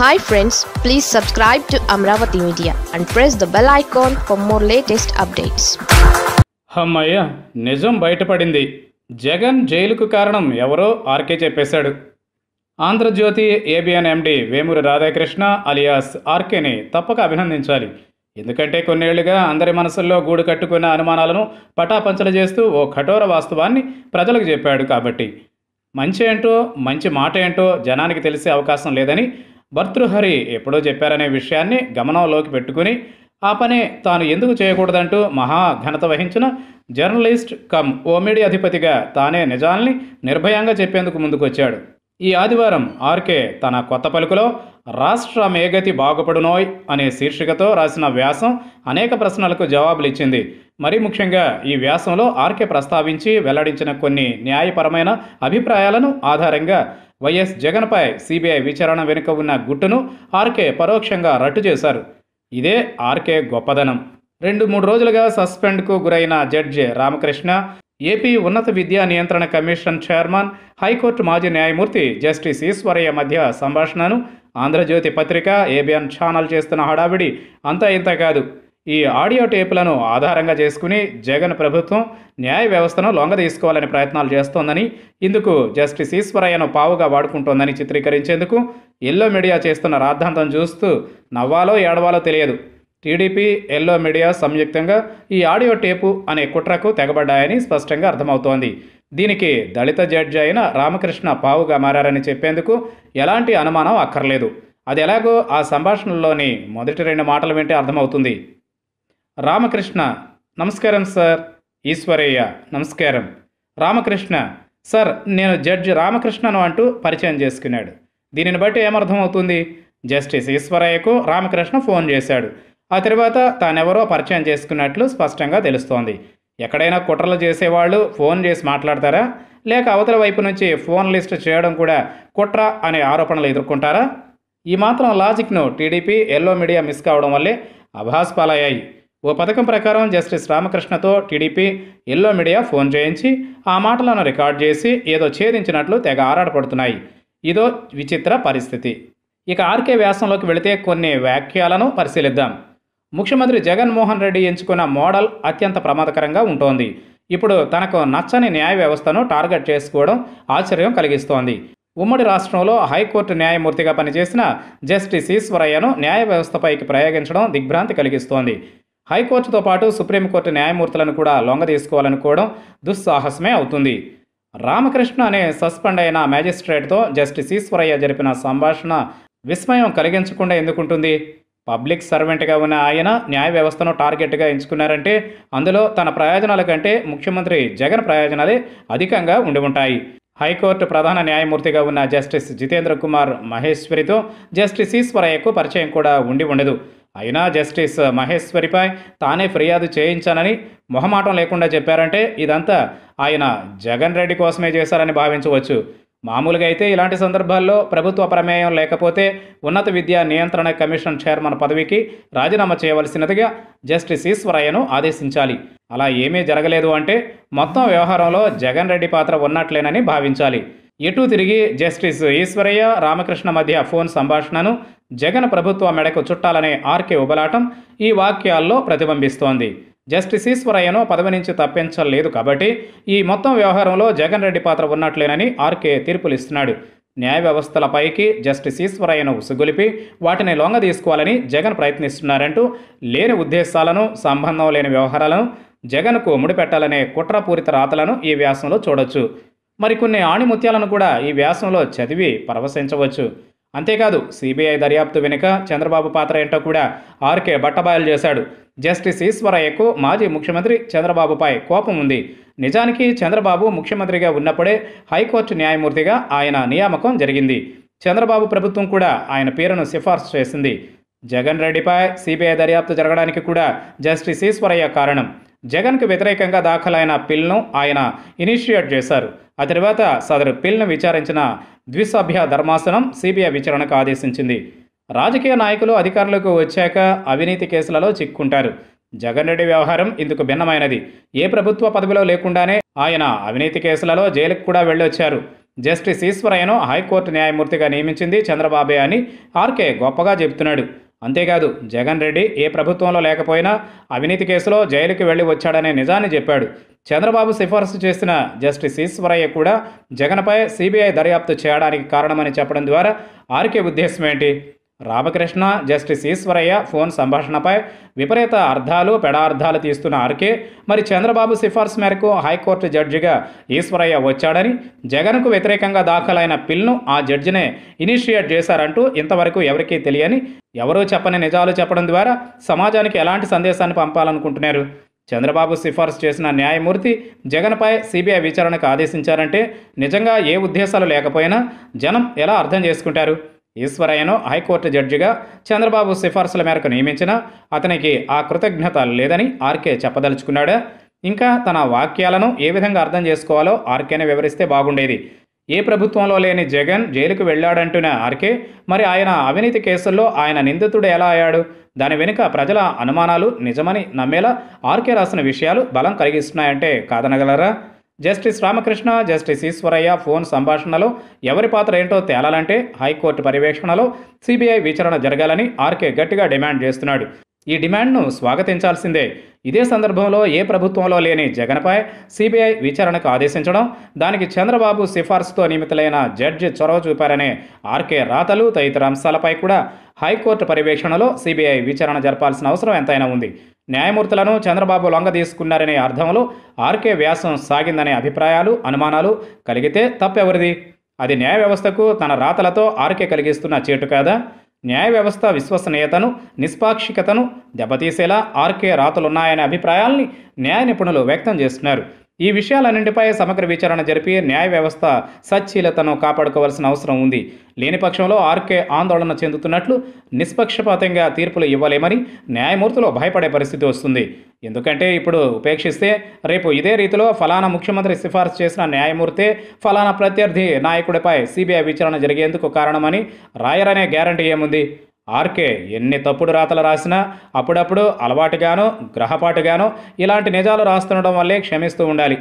hi friends please subscribe to Amaravati media and press the bell icon for more latest updates అమ్మయ్య నిజం బయటపడింది జగన్ జైలుకు కారణం ఎవరో ఆర్కే చెప్పేశాడు Andhrajyothy ABN MD Vemuri Radhakrishna alias ఆర్కేని తప్పక అభినందించాలి ఎందుకంటే కొన్నేళ్లుగా అందరి మనసుల్లో గూడు కట్టుకున్న అనుమానాలను పటాపంచలు చేస్తూ ఓ కఠోర వాస్తవాన్ని ప్రజలకు చెప్పాడు కాబట్టి మంచి ఏంటో మంచి మాట ఏంటో జనానికి తెలిసే అవకాశం లేదని భర్తృహరి ఎప్పుడో చెప్పారనే విషయాన్ని గమనంలోకి పెట్టుకుని ఆ పని తాను ఎందుకు చేయకూడదంటూ మహా ఘనత వహించిన జర్నలిస్ట్ కమ్ ఓమిడి అధిపతిగా తానే నిజాల్ని నిర్భయంగా చెప్పేందుకు ముందుకొచ్చాడు ఈ ఆదివారం ఆర్కే తన కొత్త పలుకులో రాష్ట్ర మేగతి బాగుపడునోయ్ అనే శీర్షికతో రాసిన వ్యాసం అనేక ప్రశ్నలకు జవాబులు ఇచ్చింది మరీ ముఖ్యంగా ఈ వ్యాసంలో ఆర్కే ప్రస్తావించి వెల్లడించిన కొన్ని న్యాయపరమైన అభిప్రాయాలను ఆధారంగా వైఎస్ జగన్పై సిబిఐ విచారణ వెనుక ఉన్న గుట్టును ఆర్కే పరోక్షంగా రట్టు చేశారు ఇదే ఆర్కే గొప్పదనం రెండు మూడు రోజులుగా సస్పెండ్కు గురైన జడ్జి రామకృష్ణ ఏపీ ఉన్నత విద్యా నియంత్రణ కమిషన్ చైర్మన్ హైకోర్టు మాజీ న్యాయమూర్తి జస్టిస్ ఈశ్వరయ్య మధ్య సంభాషణను ఆంధ్రజ్యోతి పత్రిక ఏబిఎన్ ఛానల్ చేస్తున్న హడావిడి అంతా ఇంత కాదు ఈ ఆడియో టేపులను ఆధారంగా చేసుకుని జగన్ ప్రభుత్వం న్యాయ వ్యవస్థను లొంగ తీసుకోవాలని ప్రయత్నాలు చేస్తోందని ఇందుకు జస్టిస్ ఈశ్వరయ్యను పావుగా వాడుకుంటోందని చిత్రీకరించేందుకు ఎల్లో మీడియా చేస్తున్న రాద్ధాంతం చూస్తూ నవ్వాలో ఏడవాలో తెలియదు టీడీపీ ఎల్లో మీడియా సంయుక్తంగా ఈ ఆడియో టేపు అనే కుట్రకు తెగబడ్డాయని స్పష్టంగా అర్థమవుతోంది దీనికి దళిత జడ్జి అయిన రామకృష్ణ పావుగా మారని చెప్పేందుకు ఎలాంటి అనుమానం అక్కర్లేదు అది ఎలాగో ఆ సంభాషణలోని మొదటి రెండు మాటలు వింటే అర్థమవుతుంది రామకృష్ణ నమస్కారం సార్ ఈశ్వరయ్య నమస్కారం రామకృష్ణ సార్ నేను జడ్జి రామకృష్ణను అంటూ పరిచయం చేసుకున్నాడు దీనిని బట్టి ఏమర్థమవుతుంది జస్టిస్ ఈశ్వరయ్యకు రామకృష్ణ ఫోన్ చేశాడు ఆ తర్వాత తానెవరో పరిచయం చేసుకున్నట్లు స్పష్టంగా తెలుస్తోంది ఎక్కడైనా కుట్రలు చేసేవాళ్ళు ఫోన్ చేసి మాట్లాడతారా లేక అవతల వైపు నుంచి ఫోన్ లిస్ట్ చేయడం కూడా కుట్ర అనే ఆరోపణలు ఎదుర్కొంటారా ఈ మాత్రం లాజిక్ను టీడీపీ ఎల్లో మీడియా మిస్ కావడం వల్లే అభాస్పాలయ్యాయి ఓ పథకం ప్రకారం జస్టిస్ రామకృష్ణతో టీడీపీ ఎల్లో మీడియా ఫోన్ చేయించి ఆ మాటలను రికార్డ్ చేసి ఏదో ఛేదించినట్లు తెగ ఆరాటపడుతున్నాయి ఇదో విచిత్ర పరిస్థితి ఇక ఆర్కే వ్యాసంలోకి వెళితే కొన్ని వ్యాఖ్యలను పరిశీలిద్దాం ముఖ్యమంత్రి జగన్మోహన్ రెడ్డి ఎంచుకున్న మోడల్ అత్యంత ప్రమాదకరంగా ఉంటోంది ఇప్పుడు తనకు నచ్చని న్యాయ వ్యవస్థను టార్గెట్ చేసుకోవడం ఆశ్చర్యం కలిగిస్తోంది ఉమ్మడి రాష్ట్రంలో హైకోర్టు న్యాయమూర్తిగా పనిచేసిన జస్టిస్ ఈశ్వరయ్యను న్యాయ వ్యవస్థపైకి ప్రయోగించడం దిగ్భ్రాంతి కలిగిస్తోంది హైకోర్టుతో పాటు సుప్రీంకోర్టు న్యాయమూర్తులను కూడా లొంగ తీసుకోవాలనుకోవడం దుస్సాహసమే అవుతుంది రామకృష్ణ అనే సస్పెండ్ అయిన మ్యాజిస్ట్రేట్తో జస్టిస్ ఈశ్వరయ్య జరిపిన సంభాషణ విస్మయం కలిగించకుండా ఎందుకుంటుంది పబ్లిక్ సర్వెంట్గా ఉన్న ఆయన న్యాయ వ్యవస్థను టార్గెట్గా ఎంచుకున్నారంటే అందులో తన ప్రయోజనాల కంటే ముఖ్యమంత్రి జగన్ ప్రయోజనాలే అధికంగా ఉండి ఉంటాయి హైకోర్టు ప్రధాన న్యాయమూర్తిగా ఉన్న జస్టిస్ జితేంద్ర కుమార్ మహేశ్వరితో జస్టిస్ ఈశ్వరయ్యకు పరిచయం కూడా ఉండి ఉండదు అయినా జస్టిస్ మహేశ్వరిపై తానే ఫిర్యాదు చేయించానని మొహమాటం లేకుండా చెప్పారంటే ఇదంతా ఆయన జగన్ రెడ్డి కోసమే చేశారని భావించవచ్చు మామూలుగా అయితే ఇలాంటి సందర్భాల్లో ప్రభుత్వ ప్రమేయం లేకపోతే ఉన్నత విద్యా నియంత్రణ కమిషన్ చైర్మన్ పదవికి రాజీనామా చేయవలసినదిగా జస్టిస్ ఈశ్వరయ్యను ఆదేశించాలి అలా ఏమీ జరగలేదు అంటే మొత్తం వ్యవహారంలో జగన్ రెడ్డి పాత్ర ఉన్నట్లేనని భావించాలి ఎటు తిరిగి జస్టిస్ ఈశ్వరయ్య రామకృష్ణ మధ్య ఫోన్ సంభాషణను జగన్ ప్రభుత్వ మెడకు చుట్టాలనే ఆర్కే ఉబలాటం ఈ వాక్యాల్లో ప్రతిబింబిస్తోంది జస్టిస్ ఈశ్వరయ్యను పదవి నుంచి తప్పించలేదు కాబట్టి ఈ మొత్తం వ్యవహారంలో జగన్ రెడ్డి పాత్ర ఉన్నట్లేనని ఆర్కే తీర్పులిస్తున్నాడు న్యాయ వ్యవస్థలపైకి జస్టిస్ ఈశ్వరయ్యను ఉసుగొలిపి వాటిని లొంగ తీసుకోవాలని జగన్ ప్రయత్నిస్తున్నారంటూ లేని ఉద్దేశాలను సంబంధం లేని వ్యవహారాలను జగన్కు ముడిపెట్టాలనే కుట్రపూరిత రాతలను ఈ వ్యాసంలో చూడొచ్చు మరికొన్ని ఆణిముత్యాలను కూడా ఈ వ్యాసంలో చదివి పరవశించవచ్చు అంతేకాదు సిబిఐ దర్యాప్తు వెనుక చంద్రబాబు పాత్ర ఏంటో కూడా ఆర్కే బట్టబాయలు చేశాడు జస్టిస్ ఈశ్వరయ్యకు మాజీ ముఖ్యమంత్రి చంద్రబాబుపై కోపం ఉంది నిజానికి చంద్రబాబు ముఖ్యమంత్రిగా ఉన్నప్పుడే హైకోర్టు న్యాయమూర్తిగా ఆయన నియామకం జరిగింది చంద్రబాబు ప్రభుత్వం కూడా ఆయన పేరును సిఫార్సు చేసింది జగన్ రెడ్డిపై సిబిఐ దర్యాప్తు జరగడానికి కూడా జస్టిస్ ఈశ్వరయ్య కారణం జగన్కు వ్యతిరేకంగా దాఖలైన పిల్లను ఆయన ఇనిషియేట్ చేశారు ఆ తర్వాత సదరు పిల్ను విచారించిన ద్విసభ్య ధర్మాసనం సిబిఐ విచారణకు ఆదేశించింది రాజకీయ నాయకులు అధికారులకు వచ్చాక అవినీతి కేసులలో చిక్కుంటారు జగన్ రెడ్డి వ్యవహారం ఇందుకు భిన్నమైనది ఏ ప్రభుత్వ పదవిలో లేకుండానే ఆయన అవినీతి కేసులలో జైలుకు కూడా వెళ్ళొచ్చారు జస్టిస్ ఈశ్వరయ్యను హైకోర్టు న్యాయమూర్తిగా నియమించింది చంద్రబాబే అని ఆర్కే గొప్పగా చెబుతున్నాడు అంతేకాదు జగన్ రెడ్డి ఏ ప్రభుత్వంలో లేకపోయినా అవినీతి కేసులో జైలుకి వెళ్ళి వచ్చాడనే నిజాన్ని చెప్పాడు చంద్రబాబు సిఫార్సు చేసిన జస్టిస్ ఈశ్వరయ్య కూడా జగన్పై సిబిఐ దర్యాప్తు చేయడానికి కారణమని చెప్పడం ద్వారా ఆర్కే ఉద్దేశం ఏంటి రామకృష్ణ జస్టిస్ ఈశ్వరయ్య ఫోన్ సంభాషణపై విపరీత అర్థాలు పెడార్థాలు తీస్తున్న ఆర్కే మరి చంద్రబాబు సిఫార్సు మేరకు హైకోర్టు జడ్జిగా ఈశ్వరయ్య వచ్చాడని జగన్కు వ్యతిరేకంగా దాఖలైన పిల్ను ఆ జడ్జినే ఇనిషియేట్ చేశారంటూ ఇంతవరకు ఎవరికీ తెలియని ఎవరూ చెప్పని నిజాలు చెప్పడం ద్వారా సమాజానికి ఎలాంటి సందేశాన్ని పంపాలనుకుంటున్నారు చంద్రబాబు సిఫార్సు చేసిన న్యాయమూర్తి జగన్పై సిబిఐ విచారణకు ఆదేశించారంటే నిజంగా ఏ ఉద్దేశాలు లేకపోయినా జనం ఎలా అర్థం చేసుకుంటారు ఈశ్వరయ్యను హైకోర్టు జడ్జిగా చంద్రబాబు సిఫార్సుల మేరకు నియమించిన అతనికి ఆ కృతజ్ఞత లేదని ఆర్కే చెప్పదలుచుకున్నాడు ఇంకా తన వాక్యాలను ఏ విధంగా అర్థం చేసుకోవాలో ఆర్కేనే వివరిస్తే బాగుండేది ఏ ప్రభుత్వంలో లేని జగన్ జైలుకు వెళ్ళాడంటున్న ఆర్కే మరి ఆయన అవినీతి కేసుల్లో ఆయన నిందితుడు ఎలా అయ్యాడు దాని వెనుక ప్రజల అనుమానాలు నిజమని నమ్మేలా ఆర్కే రాసిన విషయాలు బలం కలిగిస్తున్నాయంటే కాదనగలరా justice Ramakrishna justice Eshwaraiah phone సంభాషణలో ఎవరి పాత్ర ఏంటో తేలాలంటే హైకోర్టు పర్యవేక్షణలో సిబిఐ విచారణ జరగాలని ఆర్కే గట్టిగా డిమాండ్ చేస్తున్నాడు ఈ డిమాండ్ను స్వాగతించాల్సిందే ఇదే సందర్భంలో ఏ ప్రభుత్వంలో లేని జగన్పై సిబిఐ విచారణకు ఆదేశించడం దానికి చంద్రబాబు సిఫార్సుతో నియమితులైన జడ్జి చొరవ చూపారనే ఆర్కే రాతలు తదితర అంశాలపై కూడా హైకోర్టు పర్యవేక్షణలో సిబిఐ విచారణ జరపాల్సిన అవసరం ఎంతైనా ఉంది న్యాయమూర్తులను చంద్రబాబు లొంగ తీసుకున్నారనే అర్థంలో ఆర్కే వ్యాసం సాగిందనే అభిప్రాయాలు అనుమానాలు కలిగితే తప్పెవరిది అది న్యాయ వ్యవస్థకు తన రాతలతో ఆర్కే కలిగిస్తున్న చేటు కాదా న్యాయ వ్యవస్థ విశ్వసనీయతను నిష్పాక్షికతను దెబ్బతీసేలా ఆర్కే రాతలున్నాయనే అభిప్రాయాల్ని న్యాయ నిపుణులు వ్యక్తం చేస్తున్నారు ఈ విషయాలన్నింటిపై సమగ్ర విచారణ జరిపి న్యాయ వ్యవస్థ సచ్ఛీలతను కాపాడుకోవాల్సిన అవసరం ఉంది లేని పక్షంలో ఆర్కే ఆందోళన చెందుతున్నట్లు నిష్పక్షపాతంగా తీర్పులు ఇవ్వలేమని న్యాయమూర్తులు భయపడే పరిస్థితి వస్తుంది ఎందుకంటే ఇప్పుడు ఉపేక్షిస్తే రేపు ఇదే రీతిలో ఫలానా ముఖ్యమంత్రి సిఫార్సు చేసిన న్యాయమూర్తి ఫలానా ప్రత్యర్థి నాయకుడిపై సిబిఐ విచారణ జరిగేందుకు కారణమని రాయరనే గ్యారంటీ ఏముంది ఆర్కే ఎన్ని తప్పుడు రాతలు రాసినా అప్పుడప్పుడు అలవాటుగాను గ్రహపాటుగాను ఇలాంటి నిజాలు రాస్తుండడం వల్లే క్షమిస్తూ ఉండాలి